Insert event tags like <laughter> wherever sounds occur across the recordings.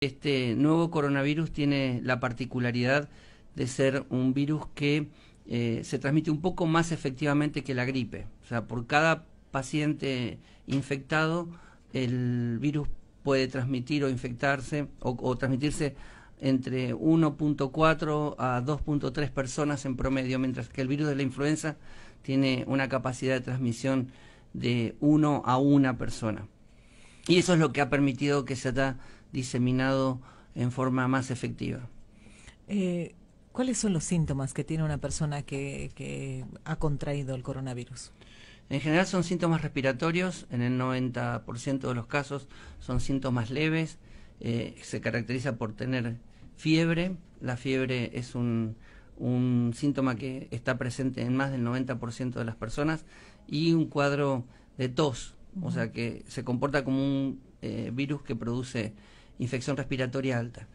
Este nuevo coronavirus tiene la particularidad de ser un virus que eh, se transmite un poco más efectivamente que la gripe. O sea, por cada paciente infectado, el virus puede transmitir o infectarse o, transmitirse entre 1.4 a 2.3 personas en promedio, mientras que el virus de la influenza tiene una capacidad de transmisión de 1 a 1 persona. Y eso es lo que ha permitido que se da diseminado en forma más efectiva. Eh, ¿Cuáles son los síntomas que tiene una persona que, ha contraído el coronavirus? En general son síntomas respiratorios, en el 90% de los casos son síntomas leves, eh, se caracteriza por tener fiebre, la fiebre es un, síntoma que está presente en más del 90% de las personas y un cuadro de tos, o sea que se comporta como un eh, virus que produce infección respiratoria alta.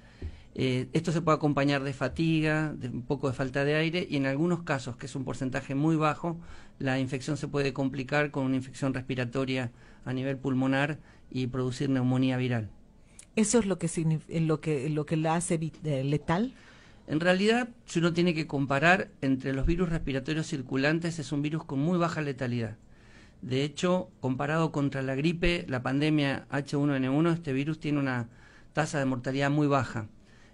Eh, esto se puede acompañar de fatiga, de un poco de falta de aire y en algunos casos, que es un porcentaje muy bajo, la infección se puede complicar con una infección respiratoria a nivel pulmonar y producir neumonía viral. ¿Eso es lo que, lo que, lo que la hace eh, letal? En realidad, si uno tiene que comparar entre los virus respiratorios circulantes, es un virus con muy baja letalidad. De hecho, comparado contra la gripe, la pandemia H1N1, este virus tiene una tasa de mortalidad muy baja.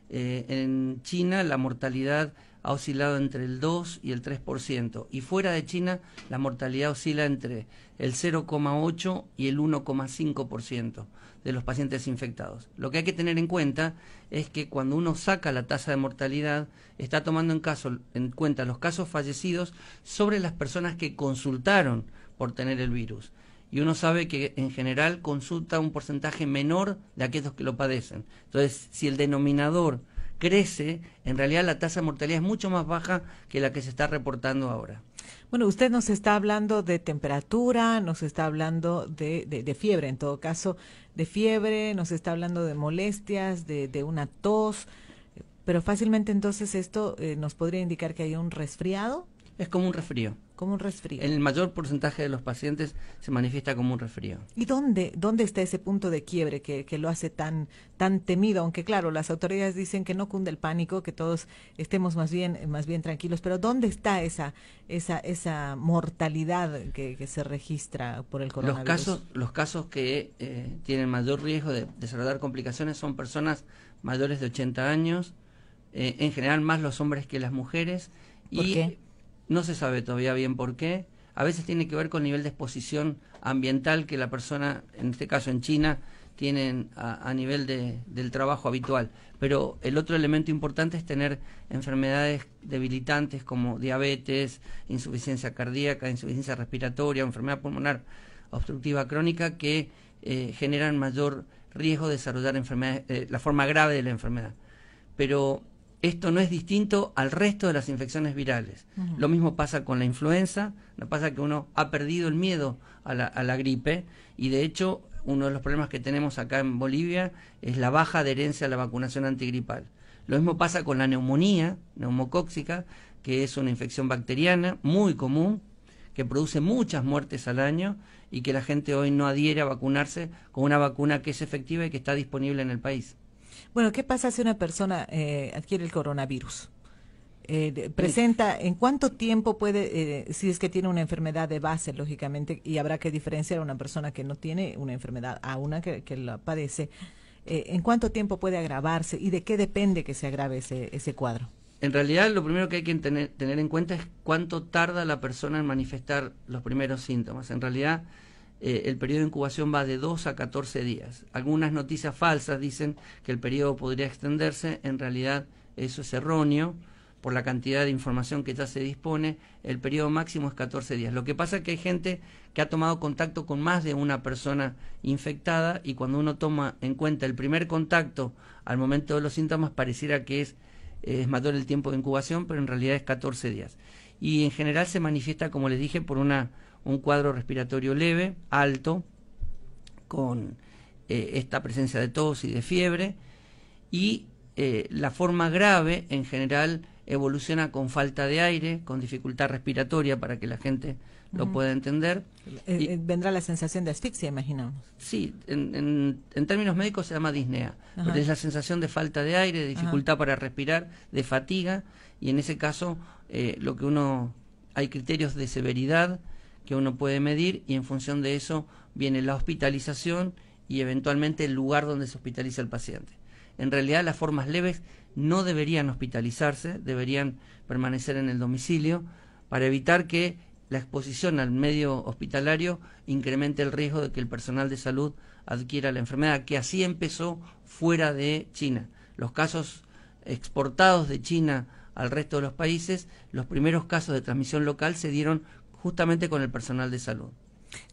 Eh, en China la mortalidad ha oscilado entre el 2 y el 3%, y fuera de China la mortalidad oscila entre el 0,8 y el 1,5% de los pacientes infectados. Lo que hay que tener en cuenta es que cuando uno saca la tasa de mortalidad, está tomando en, caso, en cuenta los casos fallecidos sobre las personas que consultaron por tener el virus y uno sabe que en general consulta un porcentaje menor de aquellos que lo padecen. Entonces, si el denominador crece, en realidad la tasa de mortalidad es mucho más baja que la que se está reportando ahora. Bueno, usted nos está hablando de temperatura, nos está hablando de, fiebre, en todo caso, de fiebre, nos está hablando de molestias, de, una tos, pero fácilmente entonces esto eh, nos podría indicar que hay un resfriado. Es como un resfrío. Como un resfrío. El mayor porcentaje de los pacientes se manifiesta como un resfrío. ¿Y dónde, dónde está ese punto de quiebre que, lo hace tan, tan temido? Aunque claro, las autoridades dicen que no cunde el pánico, que todos estemos más bien, más bien tranquilos, pero ¿dónde está esa, esa, esa mortalidad que, se registra por el coronavirus? Los casos, los casos que eh, tienen mayor riesgo de desarrollar complicaciones son personas mayores de 80 años, eh, en general más los hombres que las mujeres. y qué? no se sabe todavía bien por qué. A veces tiene que ver con el nivel de exposición ambiental que la persona, en este caso en China, tiene a, nivel de, del trabajo habitual. Pero el otro elemento importante es tener enfermedades debilitantes como diabetes, insuficiencia cardíaca, insuficiencia respiratoria, enfermedad pulmonar obstructiva crónica que eh, generan mayor riesgo de desarrollar enfermedades, eh, la forma grave de la enfermedad. Pero esto no es distinto al resto de las infecciones virales. Lo mismo pasa con la influenza, no pasa que uno ha perdido el miedo a la, a la gripe y de hecho uno de los problemas que tenemos acá en Bolivia es la baja adherencia a la vacunación antigripal. Lo mismo pasa con la neumonía neumocóxica, que es una infección bacteriana muy común, que produce muchas muertes al año y que la gente hoy no adhiere a vacunarse con una vacuna que es efectiva y que está disponible en el país. Bueno, ¿qué pasa si una persona eh, adquiere el coronavirus? Eh, presenta, ¿en cuánto tiempo puede, eh, si es que tiene una enfermedad de base, lógicamente, y habrá que diferenciar a una persona que no tiene una enfermedad a una que, la padece, ¿en cuánto tiempo puede agravarse y de qué depende que se agrave ese, cuadro? En realidad, lo primero que hay que tener en cuenta es cuánto tarda la persona en manifestar los primeros síntomas. En realidad, eh, el periodo de incubación va de 2 a 14 días. Algunas noticias falsas dicen que el periodo podría extenderse, en realidad eso es erróneo por la cantidad de información que ya se dispone, el periodo máximo es 14 días. Lo que pasa es que hay gente que ha tomado contacto con más de una persona infectada y cuando uno toma en cuenta el primer contacto al momento de los síntomas pareciera que es, es mayor el tiempo de incubación, pero en realidad es 14 días. Y en general se manifiesta, como les dije, por una un cuadro respiratorio leve, alto, con eh, esta presencia de tos y de fiebre, y eh, la forma grave en general evoluciona con falta de aire, con dificultad respiratoria para que la gente lo pueda entender. Eh, vendrá la sensación de asfixia, imaginamos. Sí, en, términos médicos se llama disnea, es la sensación de falta de aire, de dificultad para respirar, de fatiga, y en ese caso lo que uno hay criterios de severidad que uno puede medir y en función de eso viene la hospitalización y eventualmente el lugar donde se hospitaliza el paciente. En realidad las formas leves no deberían hospitalizarse, deberían permanecer en el domicilio para evitar que la exposición al medio hospitalario incremente el riesgo de que el personal de salud adquiera la enfermedad, que así empezó fuera de China. Los casos exportados de China al resto de los países, los primeros casos de transmisión local se dieron justamente con el personal de salud.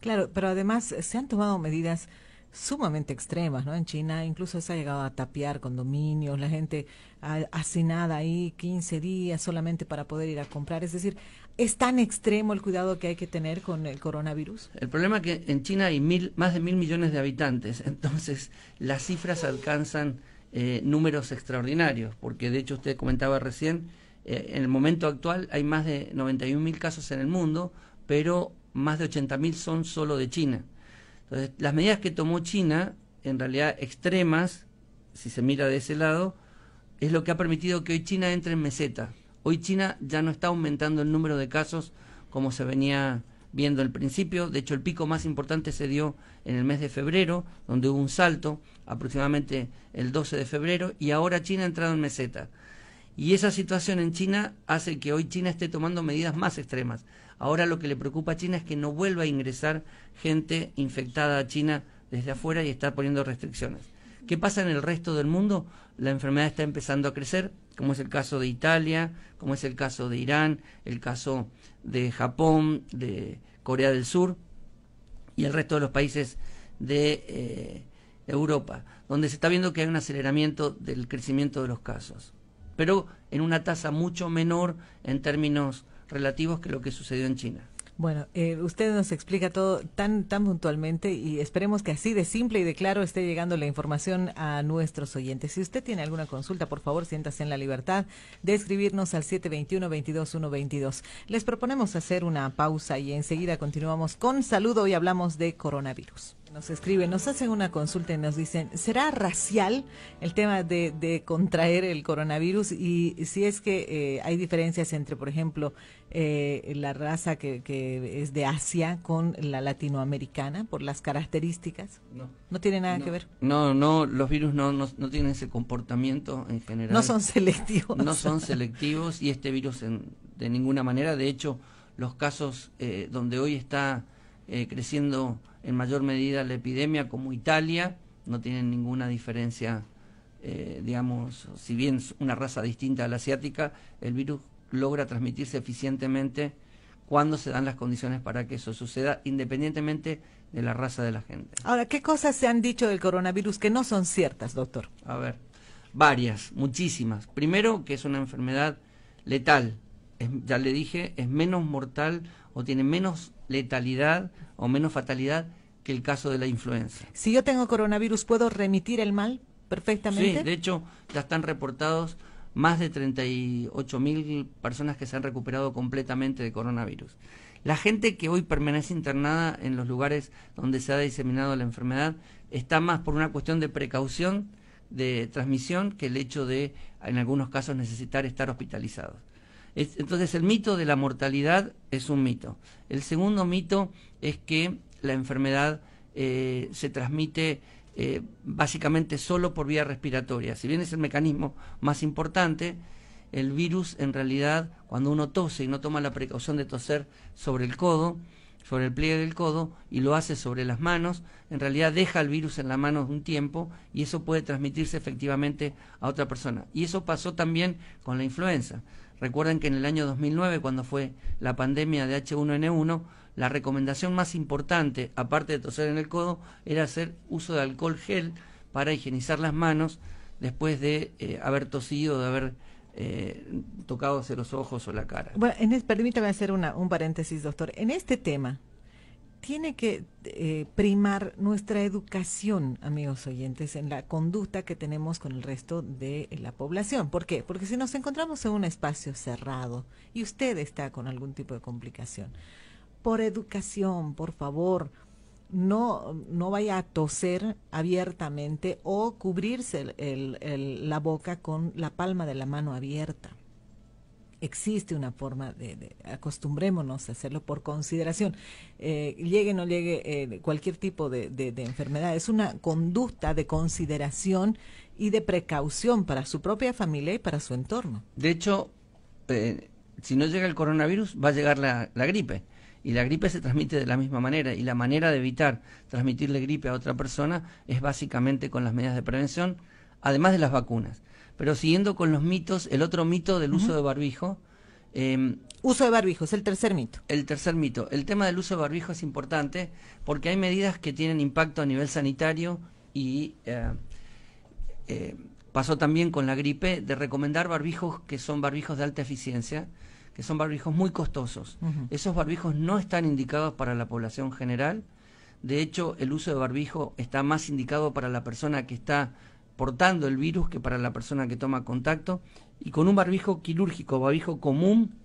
Claro, pero además se han tomado medidas sumamente extremas, ¿no? En China incluso se ha llegado a tapiar condominios, la gente nada ahí 15 días solamente para poder ir a comprar. Es decir, ¿es tan extremo el cuidado que hay que tener con el coronavirus? El problema es que en China hay más de mil millones de habitantes, <laughs> entonces las cifras alcanzan eh, números extraordinarios, porque de hecho usted comentaba recién eh, en el momento actual hay más de 91.000 casos en el mundo, pero más de 80.000 son solo de China. Entonces, las medidas que tomó China, en realidad extremas, si se mira de ese lado, es lo que ha permitido que hoy China entre en meseta. Hoy China ya no está aumentando el número de casos como se venía viendo al principio. De hecho, el pico más importante se dio en el mes de febrero, donde hubo un salto, aproximadamente el 12 de febrero, y ahora China ha entrado en meseta. Y esa situación en China hace que hoy China esté tomando medidas más extremas. Ahora lo que le preocupa a China es que no vuelva a ingresar gente infectada a China desde afuera y está poniendo restricciones. ¿Qué pasa en el resto del mundo? La enfermedad está empezando a crecer, como es el caso de Italia, como es el caso de Irán, el caso de Japón, de Corea del Sur y el resto de los países de eh, Europa, donde se está viendo que hay un aceleramiento del crecimiento de los casos pero en una tasa mucho menor en términos relativos que lo que sucedió en China. Bueno, eh, usted nos explica todo tan tan puntualmente y esperemos que así de simple y de claro esté llegando la información a nuestros oyentes. Si usted tiene alguna consulta, por favor, siéntase en la libertad de escribirnos al 721-22122. Les proponemos hacer una pausa y enseguida continuamos con saludo y hablamos de coronavirus. Nos escriben, nos hacen una consulta y nos dicen, ¿será racial el tema de, contraer el coronavirus? Y si es que eh, hay diferencias entre, por ejemplo, eh, la raza que, es de Asia con la latinoamericana por las características. No. No tiene nada que ver. No, no, los virus no, no, tienen ese comportamiento en general. No son selectivos. No son selectivos y este virus en, de ninguna manera, de hecho, los casos eh, donde hoy está eh, creciendo en mayor medida la epidemia, como Italia, no tienen ninguna diferencia, eh, digamos, si bien es una raza distinta a la asiática, el virus logra transmitirse eficientemente cuando se dan las condiciones para que eso suceda, independientemente de la raza de la gente. Ahora, ¿qué cosas se han dicho del coronavirus que no son ciertas, doctor? A ver, varias, muchísimas. Primero, que es una enfermedad letal. ya le dije, es menos mortal o tiene menos letalidad o menos fatalidad que el caso de la influenza. Si yo tengo coronavirus, ¿puedo remitir el mal perfectamente? Sí, de hecho, ya están reportados más de 38 mil personas que se han recuperado completamente de coronavirus. La gente que hoy permanece internada en los lugares donde se ha diseminado la enfermedad está más por una cuestión de precaución de transmisión que el hecho de, en algunos casos, necesitar estar hospitalizados entonces el mito de la mortalidad es un mito. El segundo mito es que la enfermedad eh, se transmite eh, básicamente solo por vía respiratoria. Si bien es el mecanismo más importante, el virus en realidad cuando uno tose y no toma la precaución de toser sobre el codo, sobre el pliegue del codo y lo hace sobre las manos, en realidad deja el virus en la mano un tiempo y eso puede transmitirse efectivamente a otra persona. Y eso pasó también con la influenza. Recuerden que en el año 2009, cuando fue la pandemia de H1N1, la recomendación más importante, aparte de toser en el codo, era hacer uso de alcohol gel para higienizar las manos después de eh, haber tosido, de haber eh, tocado los ojos o la cara. Bueno, permítame hacer un paréntesis, doctor. En este tema, tiene que eh, primar nuestra educación, amigos oyentes, en la conducta que tenemos con el resto de la población. ¿Por qué? Porque si nos encontramos en un espacio cerrado y usted está con algún tipo de complicación, por educación, por favor, no, vaya a toser abiertamente o cubrirse la boca con la palma de la mano abierta existe una forma de, acostumbrémonos a hacerlo por consideración. Eh, llegue o no llegue eh, cualquier tipo de, enfermedad, es una conducta de consideración y de precaución para su propia familia y para su entorno. De hecho, eh, si no llega el coronavirus, va a llegar la gripe. Y la gripe se transmite de la misma manera. Y la manera de evitar transmitirle gripe a otra persona es básicamente con las medidas de prevención, además de las vacunas. Pero siguiendo con los mitos, el otro mito del uso de barbijo. Em, uso de barbijo, es el tercer mito. El tercer mito. El tema del uso de barbijo es importante porque hay medidas que tienen impacto a nivel sanitario y eh, eh, pasó también con la gripe de recomendar barbijos que son barbijos de alta eficiencia, que son barbijos muy costosos. Esos barbijos no están indicados para la población general. De hecho, el uso de barbijo está más indicado para la persona que está portando el virus que para la persona que toma contacto y con un barbijo quirúrgico, barbijo común.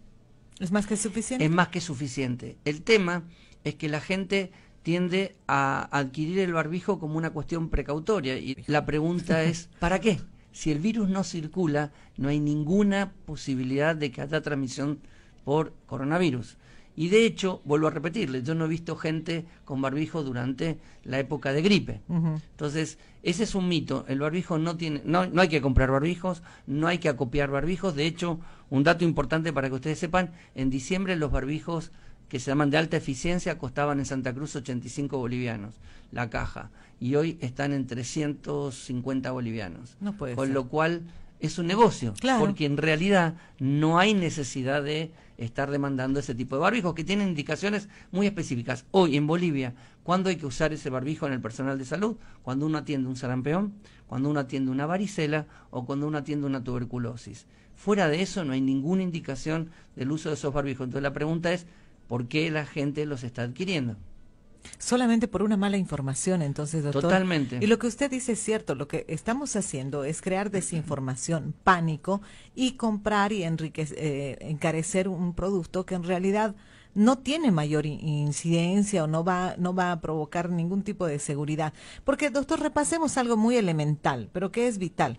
Es más que suficiente. Es más que suficiente. El tema es que la gente tiende a adquirir el barbijo como una cuestión precautoria y la pregunta es, <laughs> ¿para qué? Si el virus no circula, no hay ninguna posibilidad de que haya transmisión por coronavirus. Y de hecho, vuelvo a repetirle, yo no he visto gente con barbijo durante la época de gripe. Entonces, ese es un mito. El barbijo no tiene, no, no hay que comprar barbijos, no hay que acopiar barbijos. De hecho, un dato importante para que ustedes sepan, en diciembre los barbijos que se llaman de alta eficiencia costaban en Santa Cruz 85 bolivianos la caja y hoy están en 350 bolivianos. con lo cual es un negocio, claro. porque en realidad no hay necesidad de estar demandando ese tipo de barbijos que tienen indicaciones muy específicas. Hoy en Bolivia, ¿cuándo hay que usar ese barbijo en el personal de salud? Cuando uno atiende un sarampeón, cuando uno atiende una varicela o cuando uno atiende una tuberculosis. Fuera de eso no hay ninguna indicación del uso de esos barbijos. Entonces la pregunta es, ¿por qué la gente los está adquiriendo? solamente por una mala información, entonces, doctor. Totalmente. Y lo que usted dice es cierto, lo que estamos haciendo es crear desinformación, pánico y comprar y enriquecer, eh, encarecer un producto que en realidad no tiene mayor incidencia o no va, no va a provocar ningún tipo de seguridad. Porque, doctor, repasemos algo muy elemental, pero que es vital.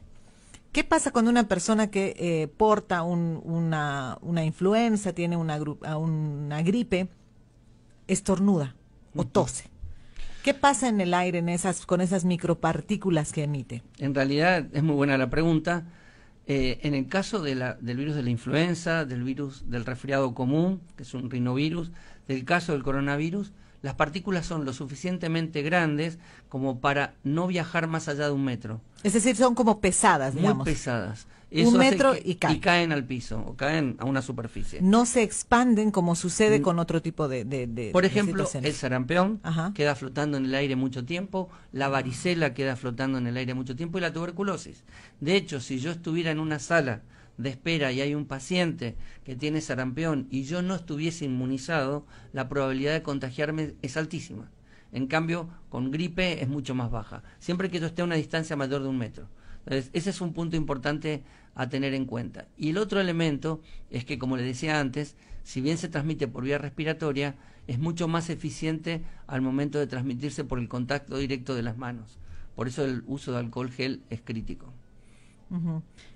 ¿Qué pasa cuando una persona que eh, porta una, influenza, tiene una, una gripe, estornuda? o tose. ¿Qué pasa en el aire esas, con esas micropartículas que emite? En realidad es muy buena la pregunta. Eh, en el caso del virus de la influenza, del virus del resfriado común, que es un rinovirus, del caso del coronavirus, las partículas son lo suficientemente grandes como para no viajar más allá de un metro. Es decir, son como pesadas, Muy pesadas un metro y caen. al piso o caen a una superficie. No se expanden como sucede mm. con otro tipo de... Por ejemplo, el sarampión queda flotando en el aire mucho tiempo, la varicela queda flotando en el aire mucho tiempo y la tuberculosis. De hecho, si yo estuviera en una sala de espera y hay un paciente que tiene sarampión y yo no estuviese inmunizado, la probabilidad de contagiarme es altísima. En cambio, con gripe es mucho más baja, siempre que yo esté a una distancia mayor de un metro ese es un punto importante a tener en cuenta. Y el otro elemento es que, como le decía antes, si bien se transmite por vía respiratoria, es mucho más eficiente al momento de transmitirse por el contacto directo de las manos. Por eso el uso de alcohol gel es crítico.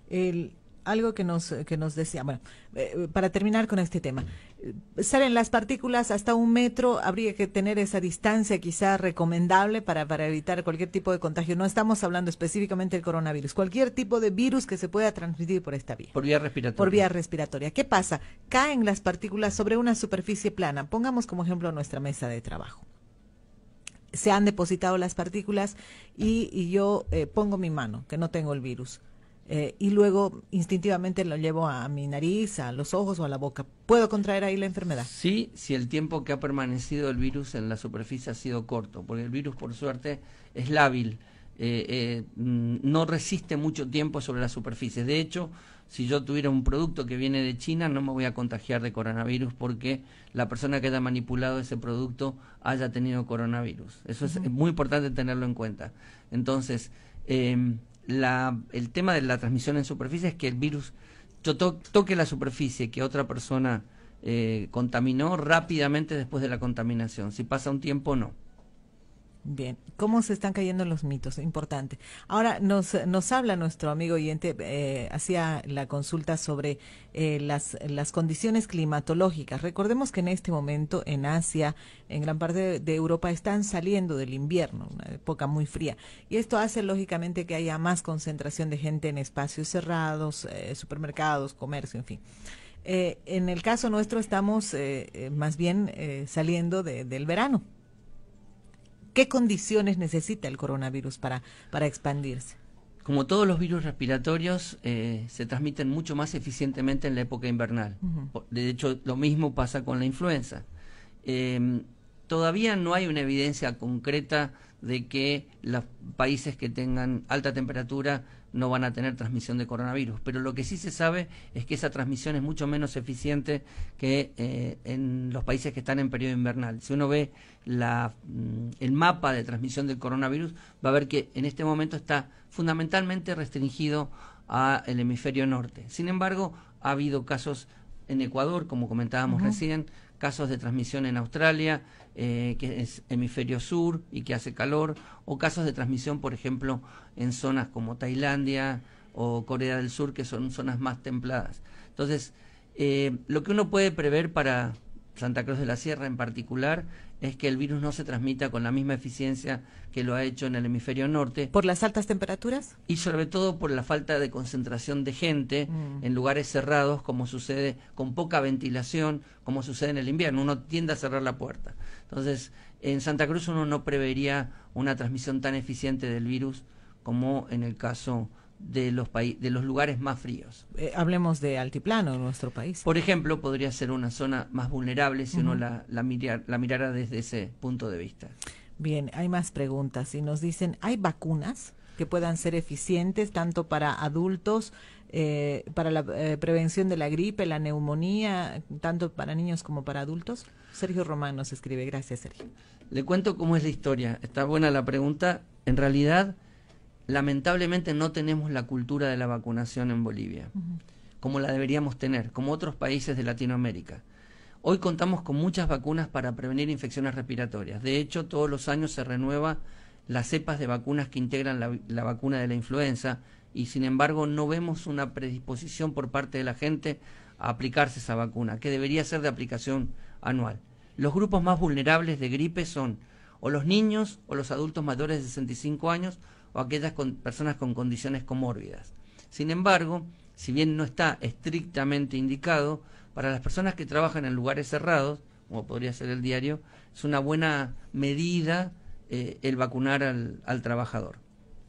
el, algo que nos, que nos decía, bueno, eh, para terminar con este tema, salen las partículas hasta un metro, habría que tener esa distancia quizá recomendable para, evitar cualquier tipo de contagio. No estamos hablando específicamente del coronavirus, cualquier tipo de virus que se pueda transmitir por esta vía. Por vía respiratoria. Por vía respiratoria. ¿Qué pasa? Caen las partículas sobre una superficie plana. Pongamos como ejemplo nuestra mesa de trabajo se han depositado las partículas y, yo eh, pongo mi mano, que no tengo el virus. Eh, y luego instintivamente lo llevo a mi nariz, a los ojos o a la boca. ¿Puedo contraer ahí la enfermedad? Sí, si el tiempo que ha permanecido el virus en la superficie ha sido corto, porque el virus por suerte es lábil, eh, eh, mm, no resiste mucho tiempo sobre la superficie. De hecho, si yo tuviera un producto que viene de China, no me voy a contagiar de coronavirus porque la persona que haya manipulado ese producto haya tenido coronavirus. Eso es muy importante tenerlo en cuenta. Entonces, eh, el tema de la transmisión en superficie es que el virus toque la superficie que otra persona eh, contaminó rápidamente después de la contaminación. Si pasa un tiempo, no. Bien, ¿cómo se están cayendo los mitos? Importante. Ahora nos, nos habla nuestro amigo oyente, eh, hacía la consulta sobre eh, las, las condiciones climatológicas. Recordemos que en este momento en Asia, en gran parte de, Europa, están saliendo del invierno, una época muy fría. Y esto hace lógicamente que haya más concentración de gente en espacios cerrados, eh, supermercados, comercio, en fin. Eh, en el caso nuestro estamos más bien saliendo del verano. ¿Qué condiciones necesita el coronavirus para, para expandirse? Como todos los virus respiratorios, eh, se transmiten mucho más eficientemente en la época invernal. De hecho, lo mismo pasa con la influenza. Eh, todavía no hay una evidencia concreta de que los países que tengan alta temperatura no van a tener transmisión de coronavirus. Pero lo que sí se sabe es que esa transmisión es mucho menos eficiente que eh, en los países que están en periodo invernal. Si uno ve mm, el mapa de transmisión del coronavirus, va a ver que en este momento está fundamentalmente restringido al hemisferio norte. Sin embargo, ha habido casos en Ecuador, como comentábamos recién, casos de transmisión en Australia, eh, que es hemisferio sur y que hace calor, o casos de transmisión, por ejemplo, en zonas como Tailandia o Corea del Sur, que son zonas más templadas. Entonces, eh, lo que uno puede prever para, Santa Cruz de la Sierra en particular, es que el virus no se transmita con la misma eficiencia que lo ha hecho en el hemisferio norte. ¿Por las altas temperaturas? Y sobre todo por la falta de concentración de gente mm. en lugares cerrados, como sucede con poca ventilación, como sucede en el invierno. Uno tiende a cerrar la puerta. Entonces, en Santa Cruz uno no prevería una transmisión tan eficiente del virus como en el caso de los, de los lugares más fríos. Eh, hablemos de altiplano en nuestro país. Por ejemplo, podría ser una zona más vulnerable si uno la, mirara desde ese punto de vista. Bien, hay más preguntas y nos dicen, ¿hay vacunas que puedan ser eficientes tanto para adultos, eh, para la eh, prevención de la gripe, la neumonía, tanto para niños como para adultos? Sergio Román nos escribe, gracias Sergio. Le cuento cómo es la historia. Está buena la pregunta. En realidad, lamentablemente no tenemos la cultura de la vacunación en Bolivia, como la deberíamos tener, como otros países de Latinoamérica. Hoy contamos con muchas vacunas para prevenir infecciones respiratorias. De hecho, todos los años se renueva las cepas de vacunas que integran la, la vacuna de la influenza y sin embargo no vemos una predisposición por parte de la gente a aplicarse esa vacuna, que debería ser de aplicación anual. Los grupos más vulnerables de gripe son o los niños o los adultos mayores de 65 años o aquellas con, personas con condiciones comórbidas. Sin embargo, si bien no está estrictamente indicado, para las personas que trabajan en lugares cerrados, como podría ser el diario, es una buena medida eh, el vacunar al, trabajador,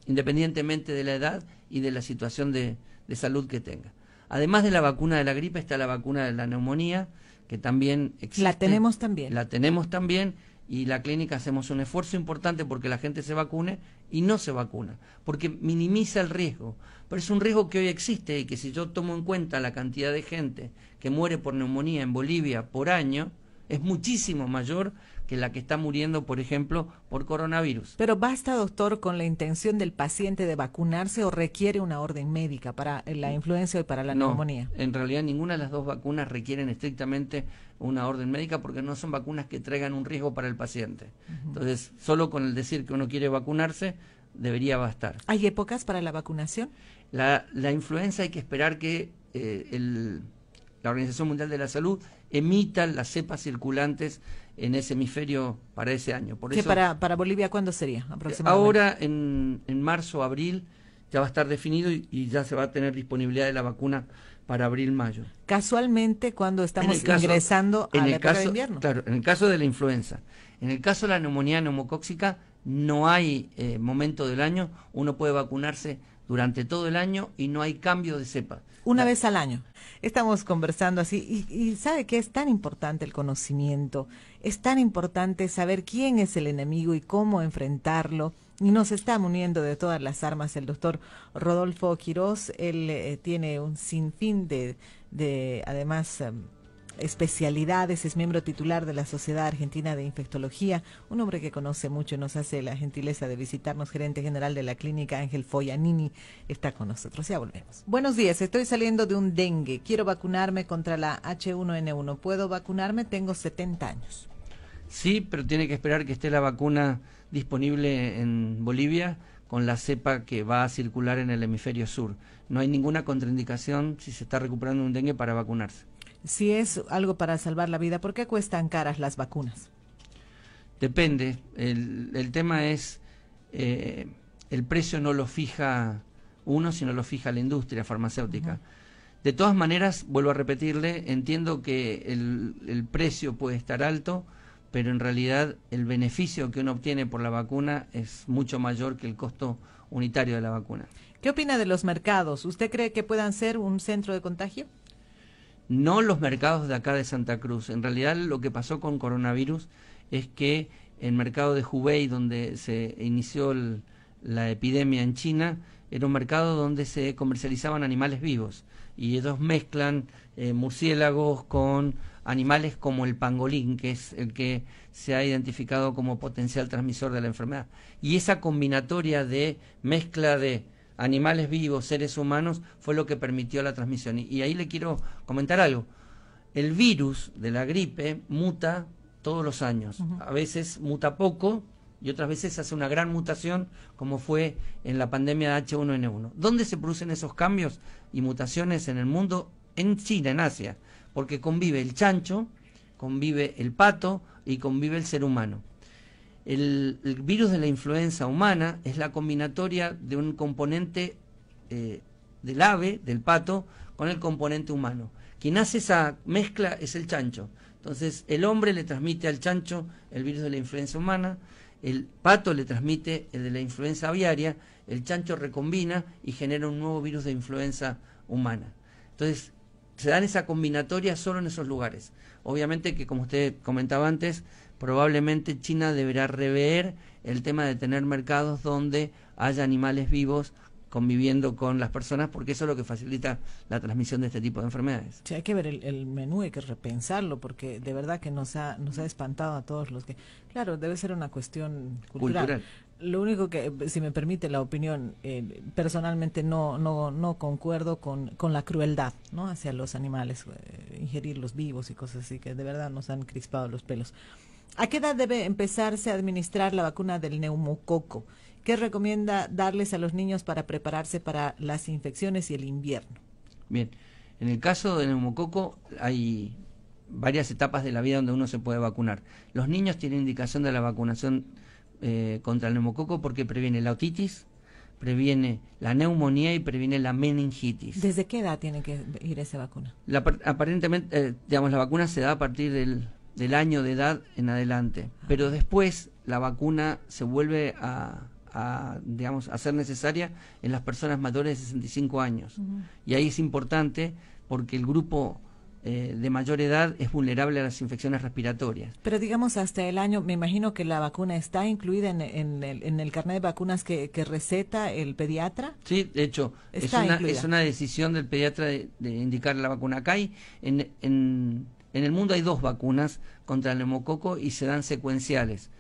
independientemente de la edad y de la situación de, de salud que tenga. Además de la vacuna de la gripe está la vacuna de la neumonía, que también existe. La tenemos también. La tenemos también y la clínica hacemos un esfuerzo importante porque la gente se vacune y no se vacuna, porque minimiza el riesgo. Pero es un riesgo que hoy existe y que si yo tomo en cuenta la cantidad de gente que muere por neumonía en Bolivia por año, es muchísimo mayor que la que está muriendo, por ejemplo, por coronavirus. Pero basta, doctor, con la intención del paciente de vacunarse o requiere una orden médica para eh, la mm. influenza y para la no, neumonía. En realidad ninguna de las dos vacunas requieren estrictamente una orden médica porque no son vacunas que traigan un riesgo para el paciente. Entonces, solo con el decir que uno quiere vacunarse debería bastar. ¿Hay épocas para la vacunación? La, influenza hay que esperar que eh, la Organización Mundial de la Salud emita las cepas circulantes en ese hemisferio para ese año. para, Bolivia cuándo sería aproximadamente? Ahora en, en marzo, abril ya va a estar definido y, ya se va a tener disponibilidad de la vacuna para abril-mayo. Casualmente cuando estamos ingresando a en la el de invierno. Claro, en el caso de la influenza. En el caso de la neumonía neumocóxica no hay eh, momento del año, uno puede vacunarse durante todo el año y no hay cambio de cepa una vez al año. Estamos conversando así y, sabe que es tan importante el conocimiento, es tan importante saber quién es el enemigo y cómo enfrentarlo. Y nos está muniendo de todas las armas el doctor Rodolfo Quiroz, Él eh, tiene un sinfín de, de además... Em, especialidades, es miembro titular de la Sociedad Argentina de Infectología, un hombre que conoce mucho y nos hace la gentileza de visitarnos, gerente general de la clínica Ángel Foyanini, está con nosotros. Ya volvemos. Buenos días, estoy saliendo de un dengue, quiero vacunarme contra la H1N1, ¿puedo vacunarme? Tengo 70 años. Sí, pero tiene que esperar que esté la vacuna disponible en Bolivia con la cepa que va a circular en el hemisferio sur. No hay ninguna contraindicación si se está recuperando un dengue para vacunarse si es algo para salvar la vida, ¿por qué cuestan caras las vacunas? Depende. El, el tema es, eh, el precio no lo fija uno, sino lo fija la industria farmacéutica. De todas maneras, vuelvo a repetirle, entiendo que el, el, precio puede estar alto, pero en realidad el beneficio que uno obtiene por la vacuna es mucho mayor que el costo unitario de la vacuna. ¿Qué opina de los mercados? ¿Usted cree que puedan ser un centro de contagio? no los mercados de acá de Santa Cruz. En realidad lo que pasó con coronavirus es que el mercado de Hubei, donde se inició la epidemia en China, era un mercado donde se comercializaban animales vivos y ellos mezclan eh, murciélagos con animales como el pangolín, que es el que se ha identificado como potencial transmisor de la enfermedad. Y esa combinatoria de mezcla de animales vivos, seres humanos, fue lo que permitió la transmisión. Y, ahí le quiero comentar algo. El virus de la gripe muta todos los años. A veces muta poco y otras veces hace una gran mutación, como fue en la pandemia de H1N1. ¿Dónde se producen esos cambios y mutaciones en el mundo? En China, en Asia, porque convive el chancho, convive el pato y convive el ser humano. El, virus de la influenza humana es la combinatoria de un componente eh, del ave, del pato, con el componente humano. Quien hace esa mezcla es el chancho. Entonces el hombre le transmite al chancho el virus de la influenza humana, el pato le transmite el de la influenza aviaria, el chancho recombina y genera un nuevo virus de influenza humana. Entonces se dan esa combinatoria solo en esos lugares. Obviamente que como usted comentaba antes, probablemente China deberá rever el tema de tener mercados donde haya animales vivos conviviendo con las personas porque eso es lo que facilita la transmisión de este tipo de enfermedades. hay que ver el, menú, hay que repensarlo porque de verdad que nos ha, nos ha espantado a todos los que... Claro, debe ser una cuestión cultural. Lo único que, si me permite la opinión, eh, personalmente no, no, no concuerdo con, con la crueldad ¿no? hacia los animales, eh, ingerirlos vivos y cosas así que de verdad nos han crispado los pelos. ¿A qué edad debe empezarse a administrar la vacuna del neumococo? ¿Qué recomienda darles a los niños para prepararse para las infecciones y el invierno? Bien, en el caso del neumococo hay varias etapas de la vida donde uno se puede vacunar. Los niños tienen indicación de la vacunación eh, contra el neumococo porque previene la otitis, previene la neumonía y previene la meningitis. ¿Desde qué edad tiene que ir esa vacuna? aparentemente, eh, digamos, la vacuna se da a partir del del año de edad en adelante. Pero después la vacuna se vuelve a, digamos, a ser necesaria en las personas mayores de 65 años. Y ahí es importante porque el grupo eh, de mayor edad es vulnerable a las infecciones respiratorias. Pero digamos, hasta el año, me imagino que la vacuna está incluida en, el, carnet de vacunas que, receta el pediatra. Sí, de hecho, es, una, es una, decisión del pediatra de, indicar la vacuna. Acá y en, en en el mundo hay dos vacunas contra el neumococo y se dan secuenciales.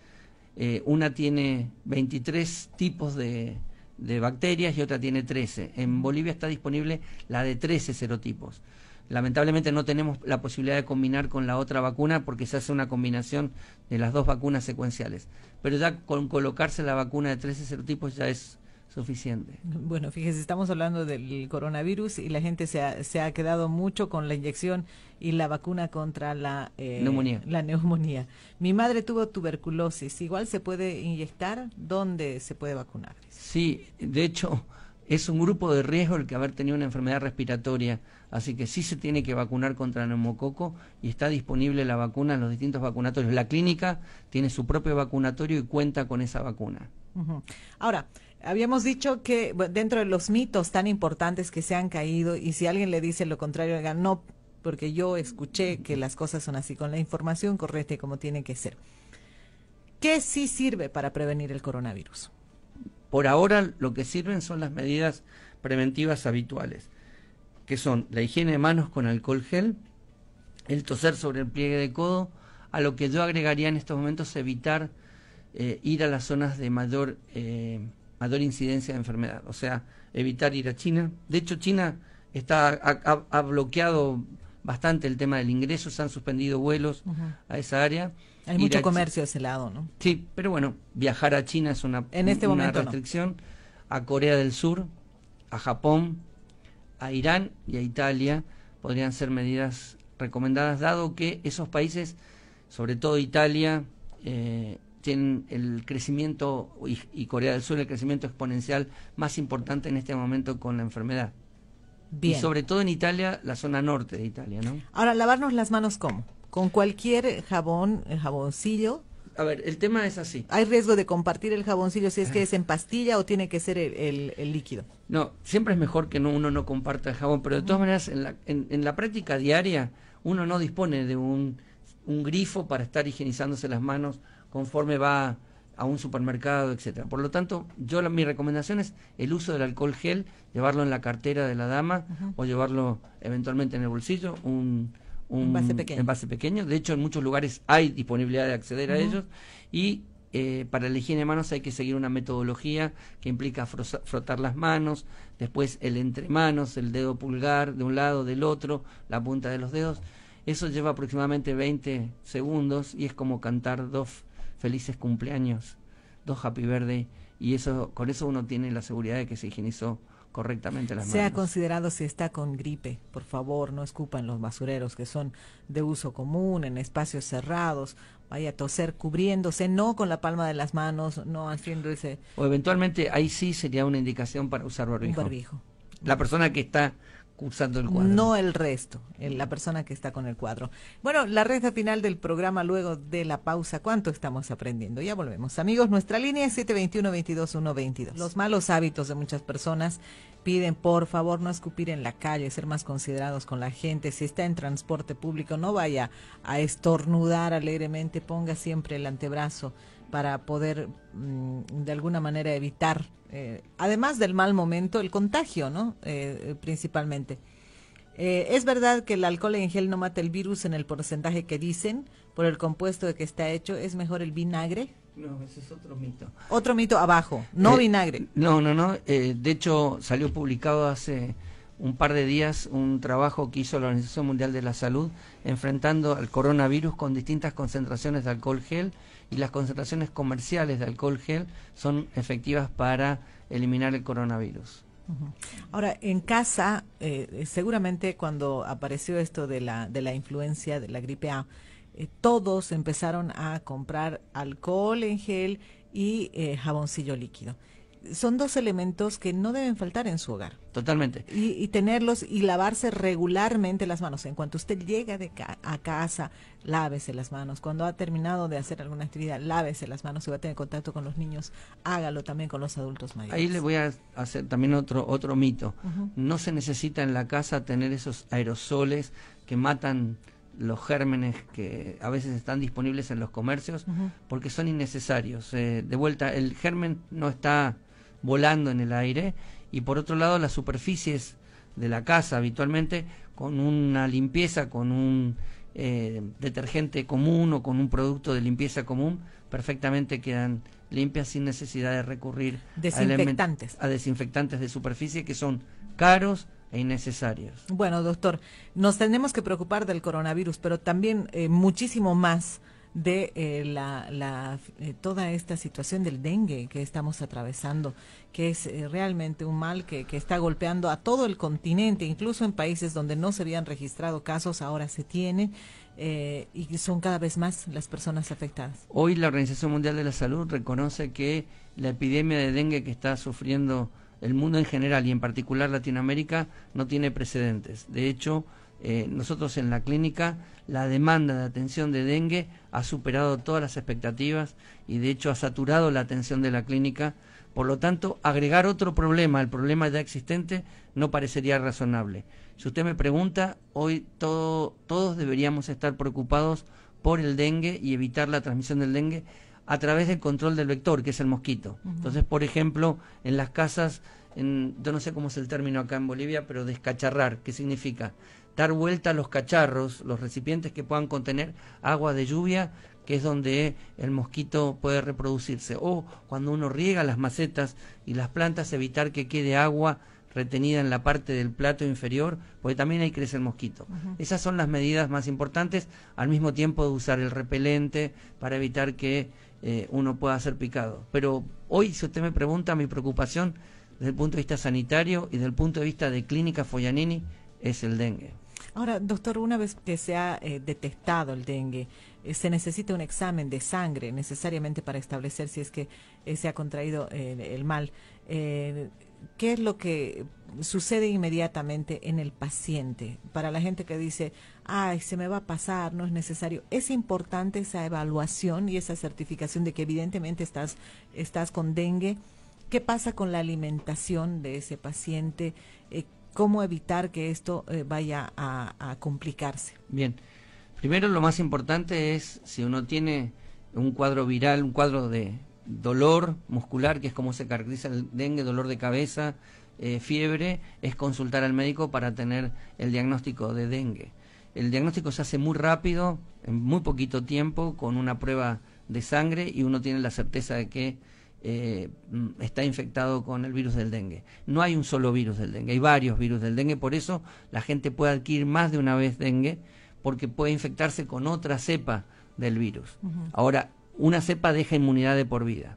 Eh, una tiene 23 tipos de, de bacterias y otra tiene 13. En Bolivia está disponible la de 13 serotipos. Lamentablemente no tenemos la posibilidad de combinar con la otra vacuna porque se hace una combinación de las dos vacunas secuenciales. Pero ya con colocarse la vacuna de 13 serotipos ya es suficiente. Bueno, fíjese, estamos hablando del coronavirus y la gente se ha, quedado mucho con la inyección y la vacuna contra la, eh, neumonía. la neumonía. Mi madre tuvo tuberculosis, igual se puede inyectar, ¿dónde se puede vacunar? Sí, de hecho es un grupo de riesgo el que haber tenido una enfermedad respiratoria, así que sí se tiene que vacunar contra el neumococo y está disponible la vacuna en los distintos vacunatorios. La clínica tiene su propio vacunatorio y cuenta con esa vacuna. Ahora, habíamos dicho que dentro de los mitos tan importantes que se han caído, y si alguien le dice lo contrario, no, porque yo escuché que las cosas son así, con la información correcta y como tiene que ser. ¿Qué sí sirve para prevenir el coronavirus? Por ahora lo que sirven son las medidas preventivas habituales, que son la higiene de manos con alcohol gel, el toser sobre el pliegue de codo, a lo que yo agregaría en estos momentos evitar eh, ir a las zonas de mayor eh, mayor incidencia de enfermedad. O sea, evitar ir a China. De hecho, China está ha, bloqueado bastante el tema del ingreso, se han suspendido vuelos a esa área. Hay mucho comercio de ese lado, ¿no? Sí, pero bueno, viajar a China es una, en este restricción. A Corea del Sur, a Japón, a Irán y a Italia podrían ser medidas recomendadas, dado que esos países, sobre todo Italia, eh, el crecimiento, y, Corea del Sur, el crecimiento exponencial más importante en este momento con la enfermedad. Y sobre todo en Italia, la zona norte de Italia, ¿no? Ahora, lavarnos las manos, ¿cómo? ¿Con cualquier jabón, eh, jaboncillo? A ver, el tema es así. ¿Hay riesgo de compartir el jaboncillo si es que ah. es en pastilla o tiene que ser el, líquido? No, siempre es mejor que no, uno no comparta el jabón, pero de todas maneras, en la, en la práctica diaria, uno no dispone de un, un grifo para estar higienizándose las manos conforme va a un supermercado, etcétera. Por lo tanto, yo mi recomendación es el uso del alcohol gel, llevarlo en la cartera de la dama o llevarlo eventualmente en el bolsillo, un, un envase, pequeño. De hecho, en muchos lugares hay disponibilidad de acceder a ellos y eh, para la higiene de manos hay que seguir una metodología que implica frotar las manos, después el entremanos, el dedo pulgar de un lado, del otro, la punta de los dedos. Eso lleva aproximadamente 20 segundos y es como cantar dos felices cumpleaños, dos happy verde, y eso, con eso uno tiene la seguridad de que se higienizó correctamente las manos. Sea considerado si está con gripe, por favor, no escupan los basureros que son de uso común, en espacios cerrados, vaya a toser cubriéndose, no con la palma de las manos, no haciendo ese... O eventualmente ahí sí sería una indicación para usar barbijo. Un barbijo. La persona que está usando el cuadro. No el resto, la persona que está con el cuadro. Bueno, la red final del programa luego de la pausa. ¿Cuánto estamos aprendiendo? Ya volvemos. Amigos, nuestra línea es 721 veintidós. Los malos hábitos de muchas personas piden, por favor, no escupir en la calle, ser más considerados con la gente. Si está en transporte público, no vaya a estornudar alegremente, ponga siempre el antebrazo para poder mm, de alguna manera evitar, eh, además del mal momento, el contagio, ¿no? Eh, principalmente. Eh, es verdad que el alcohol en gel no mata el virus en el porcentaje que dicen, por el compuesto de que está hecho, ¿es mejor el vinagre? No, ese es otro mito. Otro mito abajo, no vinagre. No, no, no. de hecho, salió publicado hace un par de días un trabajo que hizo la Organización Mundial de la Salud enfrentando al coronavirus con distintas concentraciones de alcohol gel y las concentraciones comerciales de alcohol gel son efectivas para eliminar el coronavirus. Ahora, en casa, eh, seguramente cuando apareció esto de la, de la influencia de la gripe A, eh, todos empezaron a comprar alcohol en gel y eh, jaboncillo líquido son dos elementos que no deben faltar en su hogar. Totalmente. Y, tenerlos y lavarse regularmente las manos. En cuanto usted llega de a casa, lávese las manos. Cuando ha terminado de hacer alguna actividad, lávese las manos. Si va a tener contacto con los niños, hágalo también con los adultos mayores. Ahí le voy a hacer también otro, otro mito. No se necesita en la casa tener esos aerosoles que matan los gérmenes que a veces están disponibles en los comercios porque son innecesarios. Eh, de vuelta, el germen no está volando en el aire y por otro lado las superficies de la casa habitualmente con una limpieza, con un eh, detergente común o con un producto de limpieza común, perfectamente quedan limpias sin necesidad de recurrir A, desinfectantes de superficie que son caros, e innecesarios. Bueno, doctor, nos tenemos que preocupar del coronavirus, pero también eh, muchísimo más de eh, la, eh, toda esta situación del dengue que estamos atravesando, que es eh, realmente un mal que, que, está golpeando a todo el continente, incluso en países donde no se habían registrado casos, ahora se tiene y son cada vez más las personas afectadas. Hoy la Organización Mundial de la Salud reconoce que la epidemia de dengue que está sufriendo el mundo en general y en particular Latinoamérica no tiene precedentes. De hecho, eh, nosotros en la clínica la demanda de atención de dengue ha superado todas las expectativas y de hecho ha saturado la atención de la clínica. Por lo tanto, agregar otro problema al problema ya existente no parecería razonable. Si usted me pregunta, hoy todos deberíamos estar preocupados por el dengue y evitar la transmisión del dengue a través del control del vector, que es el mosquito. Entonces, por ejemplo, en las casas, en, yo no sé cómo es el término acá en Bolivia, pero descacharrar, ¿qué significa? dar vuelta a los cacharros, los recipientes que puedan contener agua de lluvia, que es donde el mosquito puede reproducirse. O cuando uno riega las macetas y las plantas, evitar que quede agua retenida en la parte del plato inferior, porque también ahí crece el mosquito. Esas son las medidas más importantes, al mismo tiempo de usar el repelente para evitar que eh, uno pueda ser picado. Pero hoy, si usted me pregunta, mi preocupación desde el punto de vista sanitario y desde el punto de vista de Clínica Foyanini es el dengue. Ahora, doctor, una vez que se ha eh, detectado el dengue, eh, ¿se necesita un examen de sangre necesariamente para establecer si es que eh, se ha contraído el mal? ¿Qué es lo que sucede inmediatamente en el paciente? Para la gente que dice, ay, se me va a pasar, no es necesario. Es importante esa evaluación y esa certificación de que evidentemente estás, estás con dengue. ¿Qué pasa con la alimentación de ese paciente? cómo evitar que esto eh, vaya a, complicarse. Bien, primero lo más importante es si uno tiene un cuadro viral, un cuadro de dolor muscular, que es como se caracteriza el dengue, dolor de cabeza, eh, fiebre, es consultar al médico para tener el diagnóstico de dengue. El diagnóstico se hace muy rápido, en muy poquito tiempo, con una prueba de sangre y uno tiene la certeza de que eh, mm, está infectado con el virus del dengue. No hay un solo virus del dengue, hay varios virus del dengue, por eso la gente puede adquirir más de una vez dengue porque puede infectarse con otra cepa del virus. Ahora, una cepa deja inmunidad de por vida.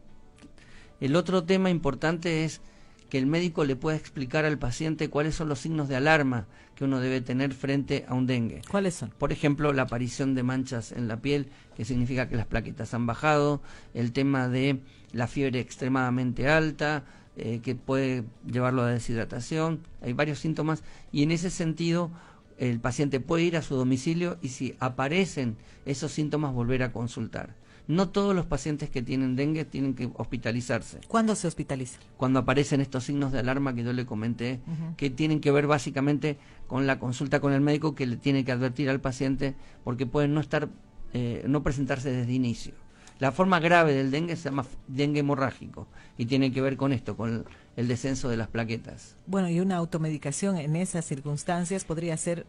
El otro tema importante es que el médico le pueda explicar al paciente cuáles son los signos de alarma que uno debe tener frente a un dengue. ¿Cuáles son? Por ejemplo, la aparición de manchas en la piel, que significa que las plaquetas han bajado, el tema de la fiebre extremadamente alta, eh, que puede llevarlo a deshidratación, hay varios síntomas, y en ese sentido el paciente puede ir a su domicilio y si aparecen esos síntomas volver a consultar. No todos los pacientes que tienen dengue tienen que hospitalizarse. ¿Cuándo se hospitaliza? Cuando aparecen estos signos de alarma que yo le comenté, que tienen que ver básicamente con la consulta con el médico que le tiene que advertir al paciente porque pueden no estar, eh, no presentarse desde inicio. La forma grave del dengue se llama dengue hemorrágico y tiene que ver con esto, con el descenso de las plaquetas. Bueno, y una automedicación en esas circunstancias podría ser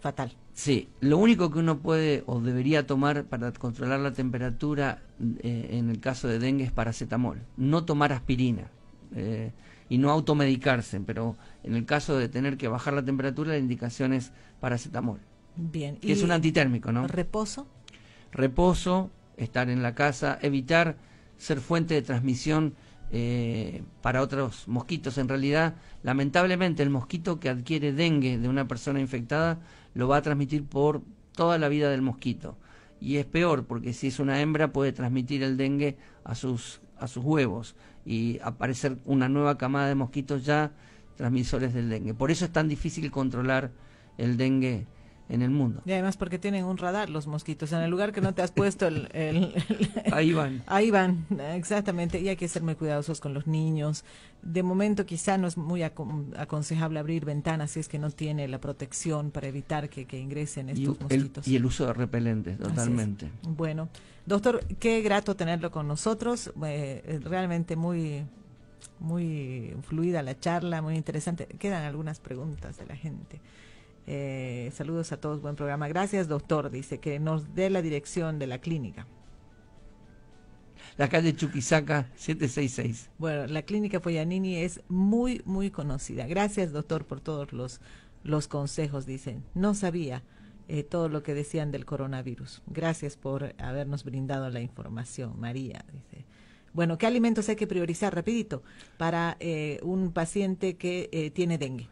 fatal. Sí, lo único que uno puede o debería tomar para controlar la temperatura eh, en el caso de dengue es paracetamol, no tomar aspirina eh, y no automedicarse, pero en el caso de tener que bajar la temperatura la indicación es paracetamol. Bien. Que es un antitérmico, ¿no? Reposo. Reposo, estar en la casa, evitar ser fuente de transmisión eh, para otros mosquitos. En realidad, lamentablemente, el mosquito que adquiere dengue de una persona infectada lo va a transmitir por toda la vida del mosquito. Y es peor porque si es una hembra puede transmitir el dengue a sus, a sus huevos y aparecer una nueva camada de mosquitos ya transmisores del dengue. Por eso es tan difícil controlar el dengue en el mundo. Y además porque tienen un radar los mosquitos. En el lugar que no te has puesto el... el, ahí van. Ahí van, exactamente. Y hay que ser muy cuidadosos con los niños. De momento quizá no es muy aconsejable abrir ventanas si es que no tiene la protección para evitar que, ingresen estos mosquitos. y el uso de repelentes, totalmente. Bueno, doctor, qué grato tenerlo con nosotros. Eh, eh, realmente muy muy fluida la charla, muy interesante. Quedan algunas preguntas de la gente. Eh, saludos a todos, buen programa. Gracias, doctor. Dice que nos dé la dirección de la clínica. La calle Chuquisaca 766. Bueno, la clínica Foyanini es muy, muy conocida. Gracias, doctor, por todos los, los consejos, dicen. No sabía eh, todo lo que decían del coronavirus. Gracias por habernos brindado la información, María, dice. Bueno, ¿qué alimentos hay que priorizar rapidito para eh, un paciente que tiene dengue?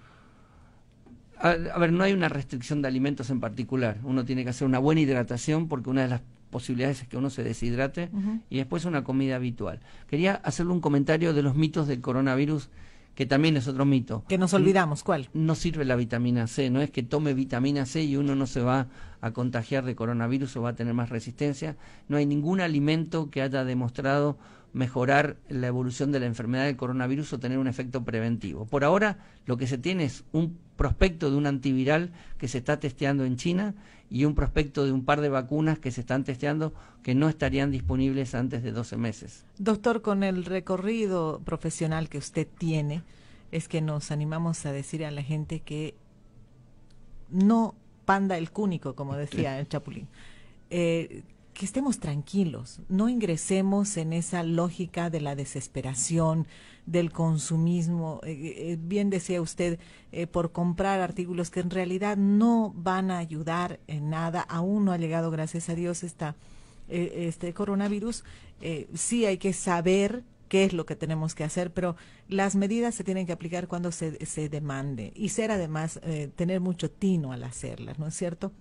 A, ver, no hay una restricción de alimentos en particular. Uno tiene que hacer una buena hidratación porque una de las posibilidades es que uno se deshidrate y después una comida habitual. Quería hacerle un comentario de los mitos del coronavirus que también es otro mito. Que nos olvidamos, ¿cuál? No sirve la vitamina C, no es que tome vitamina C y uno no se va a contagiar de coronavirus o va a tener más resistencia. No hay ningún alimento que haya demostrado mejorar la evolución de la enfermedad del coronavirus o tener un efecto preventivo. Por ahora, lo que se tiene es un prospecto de un antiviral que se está testeando en China y un prospecto de un par de vacunas que se están testeando que no estarían disponibles antes de 12 meses. Doctor, con el recorrido profesional que usted tiene, es que nos animamos a decir a la gente que no panda el cúnico, como decía el Chapulín. Eh, que estemos tranquilos, no ingresemos en esa lógica de la desesperación, del consumismo. Eh, eh, eh, bien decía usted, por comprar artículos que en realidad no van a ayudar en nada. Aún no ha llegado, gracias a Dios, esta, este coronavirus. sí hay que saber qué es lo que tenemos que hacer, pero las medidas se tienen que aplicar cuando se, se demande y ser además tener mucho tino al hacerlas, ¿no es cierto?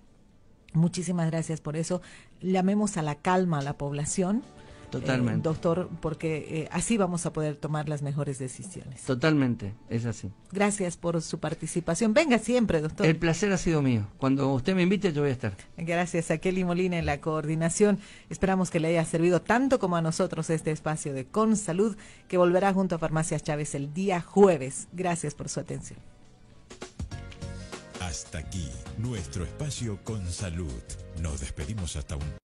Muchísimas gracias por eso. Llamemos a la calma a la población. Totalmente. Eh, doctor, porque eh, así vamos a poder tomar las mejores decisiones. Totalmente, es así. Gracias por su participación. Venga siempre, doctor. El placer ha sido mío. Cuando usted me invite, yo voy a estar. Gracias a Kelly Molina en la coordinación. Esperamos que le haya servido tanto como a nosotros este espacio de ConSalud, que volverá junto a Farmacias Chávez el día jueves. Gracias por su atención. Hasta aquí, nuestro espacio con salud. Nos despedimos hasta un...